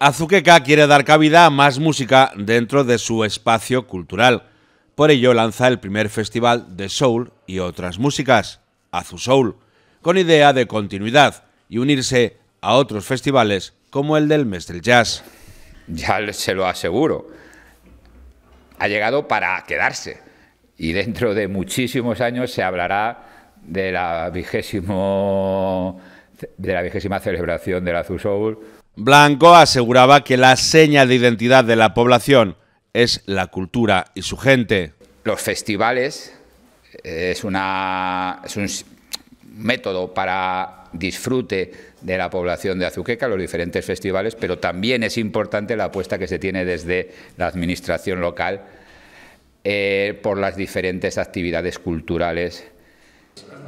Azuqueca quiere dar cabida a más música dentro de su espacio cultural. Por ello lanza el primer festival de soul y otras músicas, Azu Soul, con idea de continuidad y unirse a otros festivales como el del Mestre jazz. Ya se lo aseguro, ha llegado para quedarse y dentro de muchísimos años se hablará de la de la vigésima celebración del Azu Soul. Blanco aseguraba que la seña de identidad de la población es la cultura y su gente. Los festivales eh, es, una, un método para disfrute de la población de Azuqueca, los diferentes festivales, pero también es importante la apuesta que se tiene desde la administración local eh, por las diferentes actividades culturales.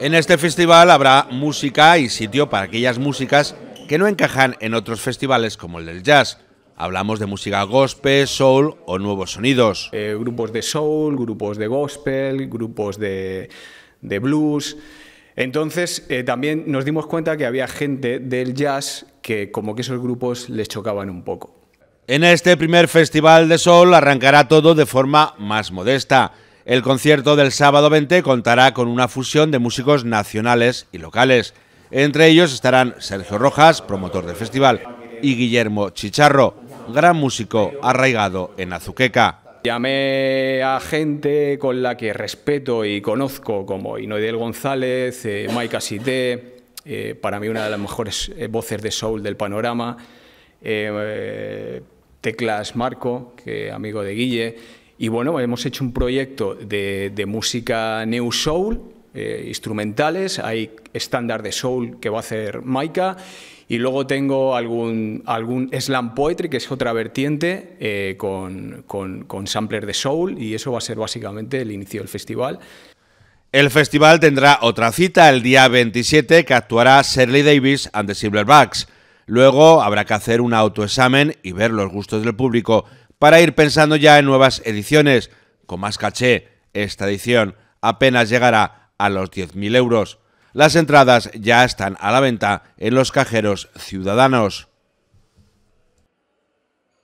En este festival habrá música y sitio para aquellas músicas que no encajan en otros festivales como el del jazz. Hablamos de música gospel, soul o nuevos sonidos. Eh, grupos de soul, grupos de gospel, grupos de, blues. Entonces eh, también nos dimos cuenta que había gente del jazz que como que esos grupos les chocaban un poco. En este primer festival de soul arrancará todo de forma más modesta. El concierto del sábado 20 contará con una fusión de músicos nacionales y locales. Entre ellos estarán Sergio Rojas, promotor del festival, y Guillermo Chicharro, gran músico arraigado en Azuqueca. Llamé a gente con la que respeto y conozco, como Inoidel González, eh, Mike Asité, eh, para mí una de las mejores eh, voces de soul del panorama, Teclas Marco, que amigo de Guille, y bueno, hemos hecho un proyecto de, de música New Soul, eh, instrumentales, hay estándar de soul que va a hacer Maika y luego tengo algún, algún slam poetry que es otra vertiente eh, con, sampler de soul y eso va a ser básicamente el inicio del festival. El festival tendrá otra cita el día 27 que actuará Shirley Davis and the Silverbacks. Luego habrá que hacer un autoexamen y ver los gustos del público para ir pensando ya en nuevas ediciones. Con más caché, esta edición apenas llegará a los 10.000 euros. Las entradas ya están a la venta en los cajeros ciudadanos.